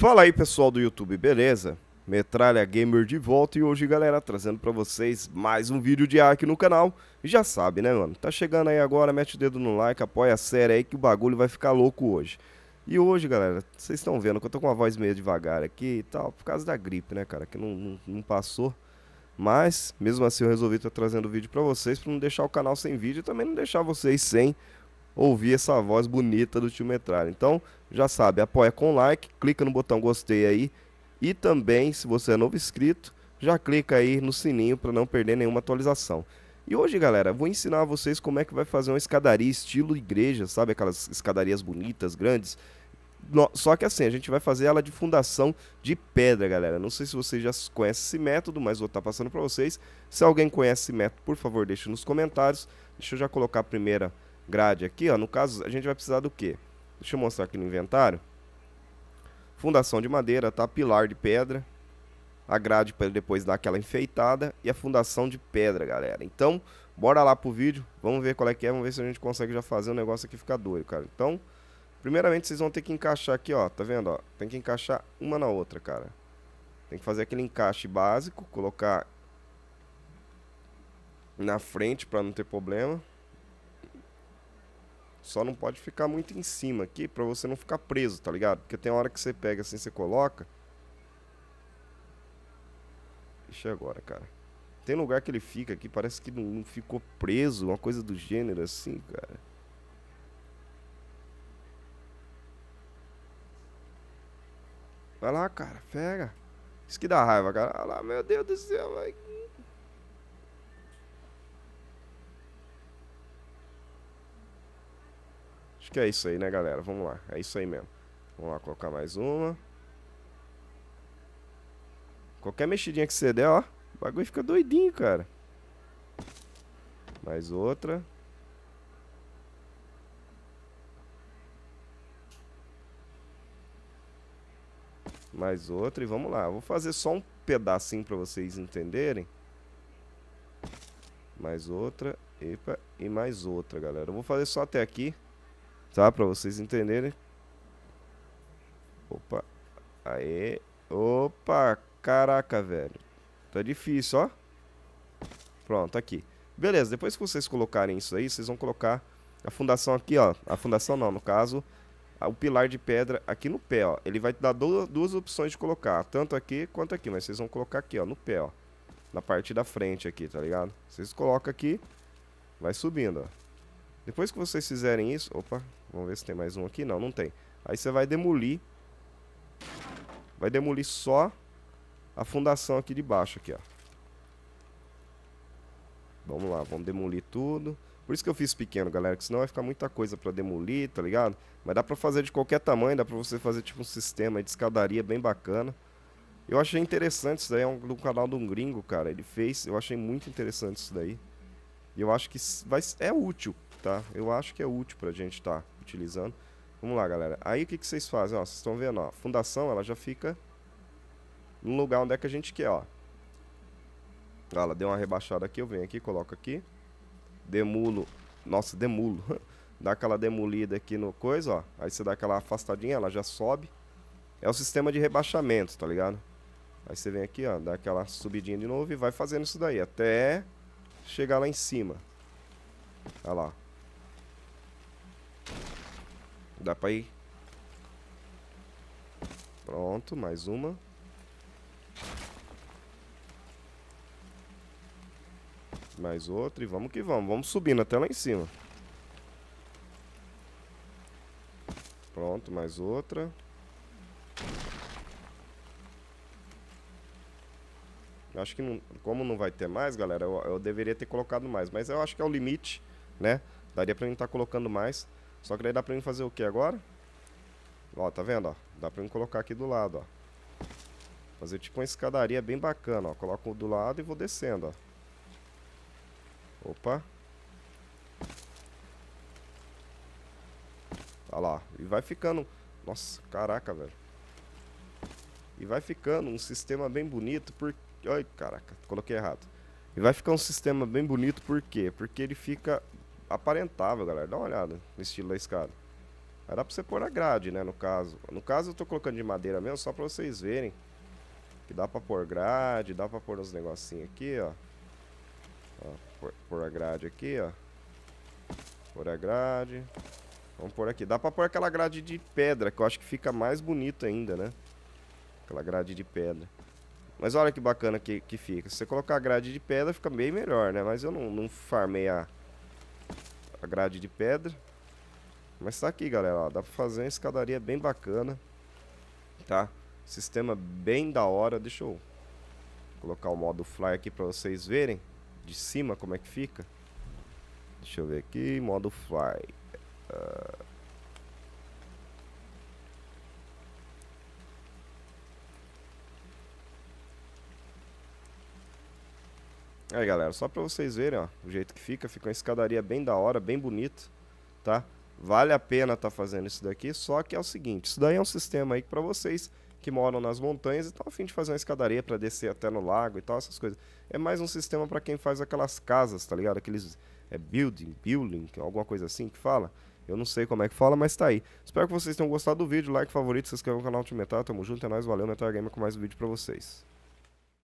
Fala aí pessoal do YouTube, beleza? Metralha Gamer de volta e hoje galera trazendo pra vocês mais um vídeo ar aqui no canal Já sabe né mano, tá chegando aí agora, mete o dedo no like, apoia a série aí que o bagulho vai ficar louco hoje E hoje galera, vocês estão vendo que eu tô com uma voz meio devagar aqui e tal, por causa da gripe né cara, que não, não, não passou mas, mesmo assim, eu resolvi estar tá trazendo o vídeo para vocês, para não deixar o canal sem vídeo e também não deixar vocês sem ouvir essa voz bonita do tio Metralha. Então, já sabe, apoia com like, clica no botão gostei aí e também, se você é novo inscrito, já clica aí no sininho para não perder nenhuma atualização. E hoje, galera, vou ensinar a vocês como é que vai fazer uma escadaria estilo igreja, sabe aquelas escadarias bonitas, grandes? Só que assim, a gente vai fazer ela de fundação de pedra, galera. Não sei se vocês já conhecem esse método, mas vou estar tá passando para vocês. Se alguém conhece esse método, por favor, deixe nos comentários. Deixa eu já colocar a primeira grade aqui, ó, no caso, a gente vai precisar do quê? Deixa eu mostrar aqui no inventário. Fundação de madeira, tá? Pilar de pedra. A grade para depois dar aquela enfeitada. E a fundação de pedra, galera. Então, bora lá pro vídeo. Vamos ver qual é que é. Vamos ver se a gente consegue já fazer o um negócio aqui ficar doido, cara. Então, primeiramente vocês vão ter que encaixar aqui, ó. Tá vendo, ó? Tem que encaixar uma na outra, cara. Tem que fazer aquele encaixe básico. Colocar na frente para não ter problema. Só não pode ficar muito em cima aqui para você não ficar preso, tá ligado? Porque tem hora que você pega assim, você coloca. Deixa é agora, cara. Tem lugar que ele fica aqui, parece que não ficou preso, uma coisa do gênero assim, cara. Vai lá, cara, pega. Isso que dá raiva, cara. Olha lá, meu Deus do céu, vai. Acho que é isso aí, né, galera? Vamos lá. É isso aí mesmo. Vamos lá colocar mais uma. Qualquer mexidinha que você der, ó. O bagulho fica doidinho, cara. Mais outra. Mais outra e vamos lá. Vou fazer só um pedacinho para vocês entenderem. Mais outra. Epa, e mais outra, galera. Eu vou fazer só até aqui tá? Para vocês entenderem. Opa. Aê. Opa, caraca, velho. Tá difícil, ó. Pronto, aqui. Beleza, depois que vocês colocarem isso aí, vocês vão colocar a fundação aqui, ó. A fundação não, no caso, o pilar de pedra aqui no pé, ó. Ele vai dar duas, duas opções de colocar, tanto aqui quanto aqui. Mas vocês vão colocar aqui, ó, no pé, ó. Na parte da frente aqui, tá ligado? Vocês colocam aqui, vai subindo, ó. Depois que vocês fizerem isso... Opa, vamos ver se tem mais um aqui. Não, não tem. Aí você vai demolir. Vai demolir só a fundação aqui de baixo, aqui, ó. Vamos lá, vamos demolir tudo. Por isso que eu fiz pequeno, galera, que senão vai ficar muita coisa para demolir, tá ligado? Mas dá para fazer de qualquer tamanho, dá para você fazer tipo um sistema de escadaria bem bacana. Eu achei interessante isso daí, é um, canal de um gringo, cara. Ele fez, eu achei muito interessante isso daí. E eu acho que vai, é útil tá? Eu acho que é útil para a gente estar tá utilizando. Vamos lá, galera. Aí o que, que vocês fazem? Ó, vocês estão vendo, ó, a fundação ela já fica no lugar onde é que a gente quer, ó. Ela deu uma rebaixada aqui, eu venho aqui, coloco aqui. Demulo. Nossa, demulo. dá aquela demolida aqui no coisa, ó. Aí você dá aquela afastadinha, ela já sobe. É o sistema de rebaixamento, tá ligado? Aí você vem aqui, ó, dá aquela subidinha de novo e vai fazendo isso daí até chegar lá em cima. Olha lá. Dá pra ir? Pronto, mais uma. Mais outra e vamos que vamos. Vamos subindo até lá em cima. Pronto, mais outra. Acho que não, como não vai ter mais, galera, eu, eu, deveria ter colocado mais. Mas eu acho que é o limite, né? Daria pra mim estar tá colocando mais. Só que daí dá pra mim fazer o que agora? Ó, tá vendo, ó? Dá pra mim colocar aqui do lado, ó. Fazer tipo uma escadaria bem bacana, ó. Coloco do lado e vou descendo, ó. Opa. Olha lá. E vai ficando... Nossa, caraca, velho. E vai ficando um sistema bem bonito porque... Ai, caraca, coloquei errado. E vai ficar um sistema bem bonito por quê? Porque ele fica aparentável, galera. Dá uma olhada no estilo da escada. Vai dar pra você pôr a grade, né, no caso. No caso eu tô colocando de madeira mesmo, só pra vocês verem. Que dá pra pôr grade, dá pra pôr uns negocinhos aqui, ó. ó pôr, pôr a grade aqui, ó. Pôr a grade. Vamos pôr aqui. Dá pra pôr aquela grade de pedra, que eu acho que fica mais bonito ainda, né? Aquela grade de pedra. Mas olha que bacana que, que fica. Se você colocar a grade de pedra, fica bem melhor, né? Mas eu não, não farmei a a grade de pedra. Mas tá aqui, galera, ó, dá pra fazer uma escadaria bem bacana, tá? Sistema bem da hora, deixa eu colocar o modo fly aqui pra vocês verem de cima como é que fica. Deixa eu ver aqui, modo fly. Uh... É aí, galera, só para vocês verem, ó, o jeito que fica, fica uma escadaria bem da hora, bem bonita, tá? Vale a pena estar tá fazendo isso daqui, só que é o seguinte, isso daí é um sistema aí para vocês que moram nas montanhas e estão a fim de fazer uma escadaria para descer até no lago e tal, essas coisas. É mais um sistema para quem faz aquelas casas, tá ligado? Aqueles é building, building, alguma coisa assim que fala. Eu não sei como é que fala, mas tá aí. Espero que vocês tenham gostado do vídeo, like, favorito, se inscreva no canal Ultimetal, tamo junto, é nóis, valeu, Metal Gamer com mais um vídeo pra vocês.